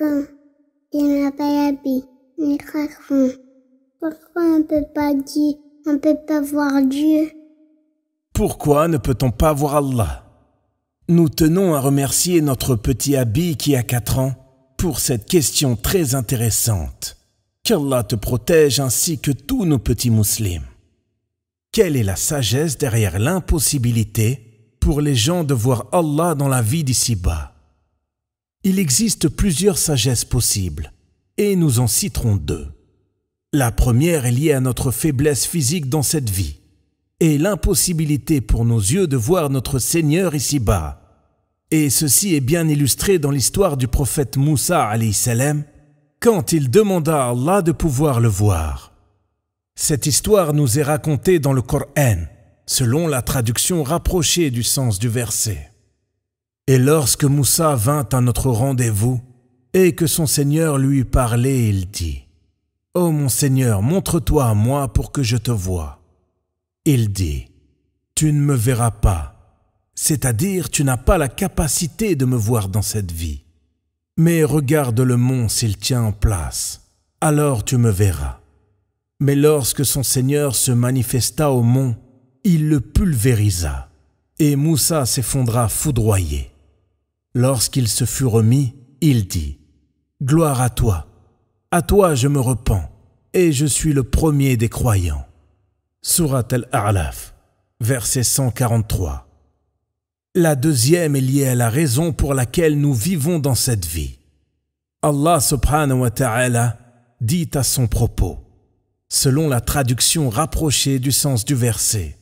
Pourquoi on pas Dieu Pourquoi ne peut-on pas voir Allah Nous tenons à remercier notre petit habit qui a quatre ans pour cette question très intéressante. Qu'Allah te protège ainsi que tous nos petits musulmans. Quelle est la sagesse derrière l'impossibilité pour les gens de voir Allah dans la vie d'ici-bas il existe plusieurs sagesses possibles, et nous en citerons deux. La première est liée à notre faiblesse physique dans cette vie, et l'impossibilité pour nos yeux de voir notre Seigneur ici-bas. Et ceci est bien illustré dans l'histoire du prophète Moussa salam quand il demanda à Allah de pouvoir le voir. Cette histoire nous est racontée dans le Coran, selon la traduction rapprochée du sens du verset. Et lorsque Moussa vint à notre rendez-vous, et que son Seigneur lui parlait, il dit, Ô mon Seigneur, montre-toi à moi pour que je te voie. Il dit, Tu ne me verras pas, c'est-à-dire tu n'as pas la capacité de me voir dans cette vie. Mais regarde le mont s'il tient en place, alors tu me verras. Mais lorsque son Seigneur se manifesta au mont, il le pulvérisa, et Moussa s'effondra foudroyé. Lorsqu'il se fut remis, il dit, Gloire à toi, à toi je me repens, et je suis le premier des croyants. Surat al arlaf verset 143. La deuxième est liée à la raison pour laquelle nous vivons dans cette vie. Allah subhanahu wa ta'ala dit à son propos, selon la traduction rapprochée du sens du verset,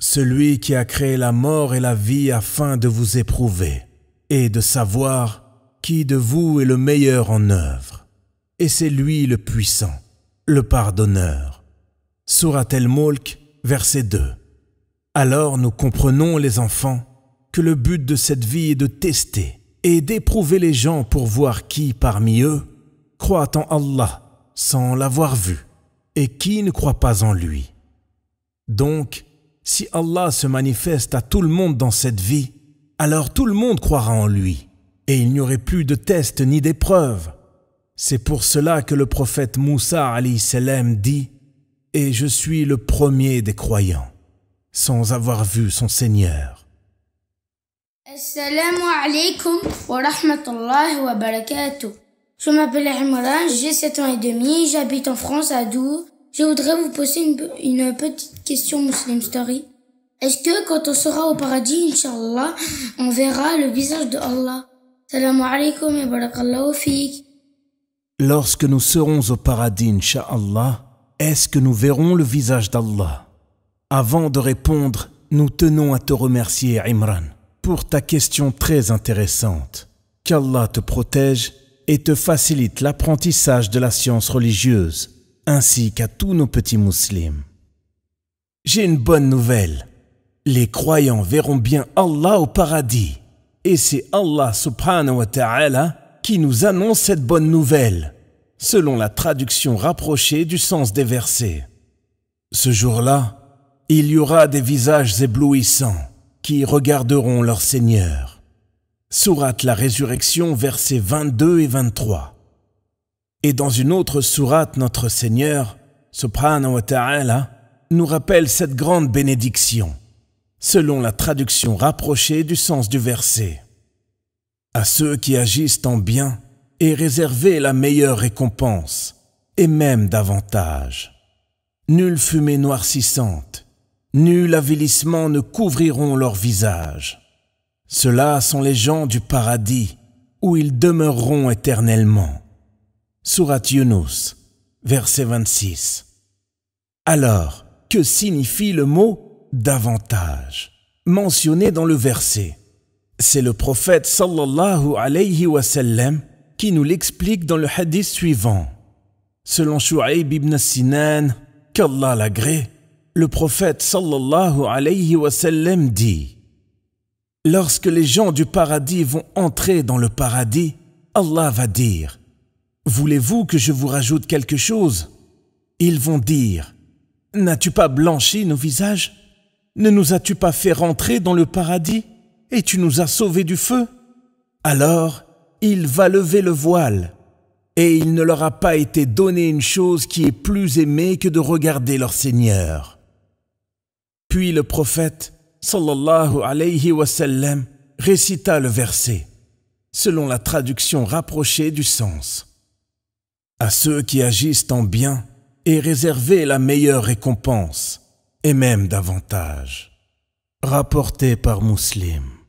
Celui qui a créé la mort et la vie afin de vous éprouver et de savoir qui de vous est le meilleur en œuvre. Et c'est lui le puissant, le pardonneur. Surat el-Mulk, verset 2. Alors nous comprenons, les enfants, que le but de cette vie est de tester et d'éprouver les gens pour voir qui parmi eux croit en Allah sans l'avoir vu et qui ne croit pas en lui. Donc, si Allah se manifeste à tout le monde dans cette vie, alors tout le monde croira en lui, et il n'y aurait plus de tests ni d'épreuves. C'est pour cela que le prophète Moussa selem dit Et je suis le premier des croyants, sans avoir vu son Seigneur. Assalamu alaikum wa rahmatullahi wa barakatuh. Je m'appelle Imran, j'ai 7 ans et demi, j'habite en France à Doubs. Je voudrais vous poser une, une petite question Muslim Story. Est-ce que quand on sera au paradis, Inch'Allah, on verra le visage de Allah Salam alaikum et barakallahu Lorsque nous serons au paradis, Inch'Allah, est-ce que nous verrons le visage d'Allah Avant de répondre, nous tenons à te remercier, Imran, pour ta question très intéressante. Qu'Allah te protège et te facilite l'apprentissage de la science religieuse, ainsi qu'à tous nos petits musulmans. J'ai une bonne nouvelle les croyants verront bien Allah au paradis. Et c'est Allah subhanahu wa ta'ala qui nous annonce cette bonne nouvelle, selon la traduction rapprochée du sens des versets. Ce jour-là, il y aura des visages éblouissants qui regarderont leur Seigneur. Sourate la résurrection, versets 22 et 23. Et dans une autre sourate, notre Seigneur, subhanahu wa ta'ala, nous rappelle cette grande bénédiction selon la traduction rapprochée du sens du verset. À ceux qui agissent en bien est réservée la meilleure récompense, et même davantage. Nulle fumée noircissante, nul avilissement ne couvriront leur visage. Ceux-là sont les gens du paradis, où ils demeureront éternellement. Surat Yunus, verset 26. Alors, que signifie le mot davantage mentionné dans le verset. C'est le prophète sallallahu alayhi wa sallam qui nous l'explique dans le hadith suivant. Selon Shu'aib ibn Sinan, qu'Allah l'agré, le prophète sallallahu alayhi wa sallam dit Lorsque les gens du paradis vont entrer dans le paradis, Allah va dire Voulez-vous que je vous rajoute quelque chose Ils vont dire N'as-tu pas blanchi nos visages ne nous as-tu pas fait rentrer dans le paradis et tu nous as sauvés du feu Alors, il va lever le voile, et il ne leur a pas été donné une chose qui est plus aimée que de regarder leur Seigneur. Puis le prophète, sallallahu alayhi wasallam, récita le verset, selon la traduction rapprochée du sens. À ceux qui agissent en bien est réservée la meilleure récompense et même davantage, rapporté par Mouslim.